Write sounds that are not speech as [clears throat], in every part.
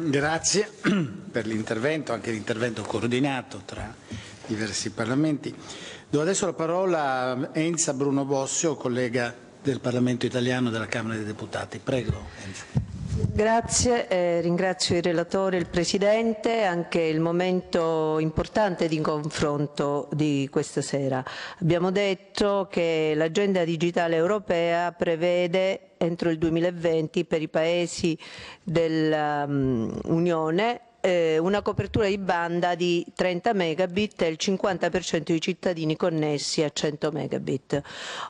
Grazie [clears throat] per l'intervento, anche l'intervento coordinato tra diversi parlamenti. Do adesso la parola a Enza Bruno Bossio, collega del Parlamento italiano della Camera dei Deputati. Prego Enza. Grazie, eh, ringrazio il relatore e il Presidente, anche il momento importante di confronto di questa sera. Abbiamo detto che l'agenda digitale europea prevede entro il 2020 per i Paesi dell'Unione um, eh, una copertura di banda di 30 megabit e il 50% dei cittadini connessi a 100 megabit.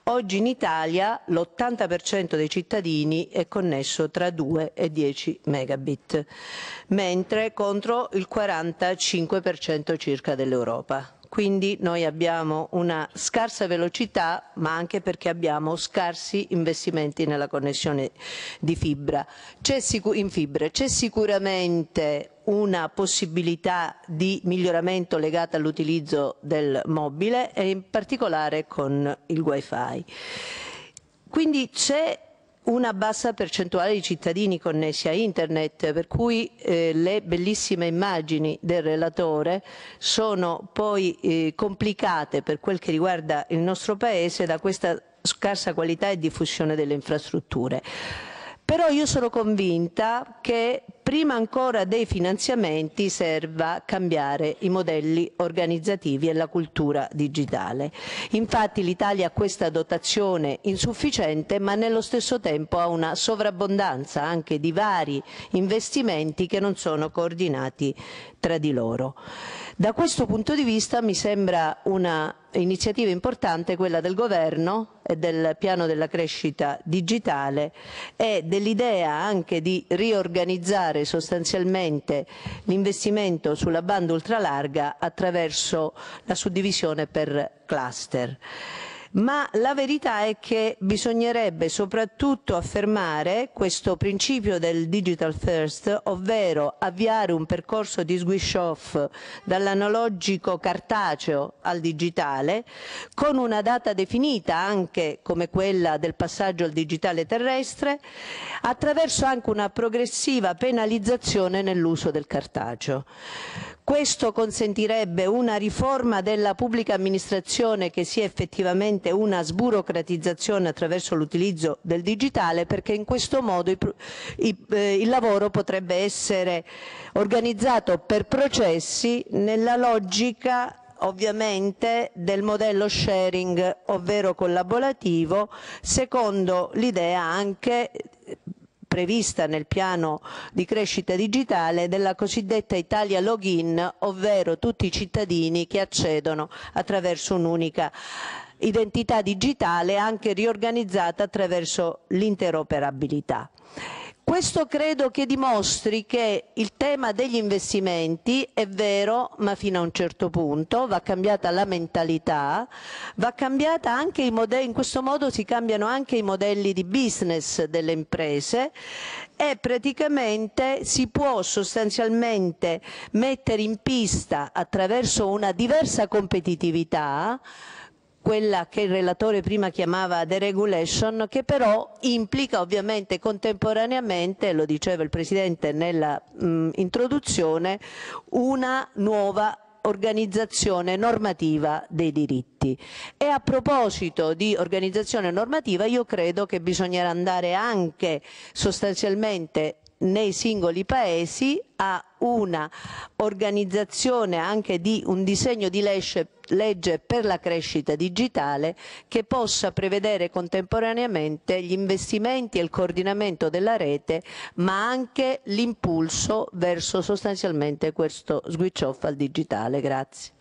Oggi in Italia l'80% dei cittadini è connesso tra 2 e 10 megabit, mentre contro il 45% circa dell'Europa. Quindi noi abbiamo una scarsa velocità, ma anche perché abbiamo scarsi investimenti nella connessione di fibra. in fibre. C'è sicuramente una possibilità di miglioramento legata all'utilizzo del mobile e in particolare con il wifi. Quindi c'è una bassa percentuale di cittadini connessi a internet, per cui eh, le bellissime immagini del relatore sono poi eh, complicate per quel che riguarda il nostro Paese da questa scarsa qualità e diffusione delle infrastrutture. Però io sono convinta che prima ancora dei finanziamenti, serva cambiare i modelli organizzativi e la cultura digitale. Infatti l'Italia ha questa dotazione insufficiente, ma nello stesso tempo ha una sovrabbondanza anche di vari investimenti che non sono coordinati tra di loro. Da questo punto di vista mi sembra una iniziativa importante quella del governo e del piano della crescita digitale e dell'idea anche di riorganizzare finanziare sostanzialmente l'investimento sulla banda ultralarga attraverso la suddivisione per cluster ma la verità è che bisognerebbe soprattutto affermare questo principio del digital first, ovvero avviare un percorso di swish off dall'analogico cartaceo al digitale, con una data definita anche come quella del passaggio al digitale terrestre, attraverso anche una progressiva penalizzazione nell'uso del cartaceo. Questo consentirebbe una riforma della pubblica amministrazione che sia effettivamente una sburocratizzazione attraverso l'utilizzo del digitale perché in questo modo eh, il lavoro potrebbe essere organizzato per processi nella logica ovviamente del modello sharing ovvero collaborativo secondo l'idea anche prevista nel piano di crescita digitale della cosiddetta Italia Login, ovvero tutti i cittadini che accedono attraverso un'unica identità digitale anche riorganizzata attraverso l'interoperabilità. Questo credo che dimostri che il tema degli investimenti è vero, ma fino a un certo punto va cambiata la mentalità, va cambiata anche i modelli, in questo modo si cambiano anche i modelli di business delle imprese e praticamente si può sostanzialmente mettere in pista attraverso una diversa competitività quella che il relatore prima chiamava deregulation, che però implica ovviamente contemporaneamente, lo diceva il Presidente nella mh, introduzione, una nuova organizzazione normativa dei diritti. E a proposito di organizzazione normativa io credo che bisognerà andare anche sostanzialmente nei singoli paesi a una organizzazione anche di un disegno di legge, legge per la crescita digitale che possa prevedere contemporaneamente gli investimenti e il coordinamento della rete, ma anche l'impulso verso sostanzialmente questo switch off al digitale. Grazie.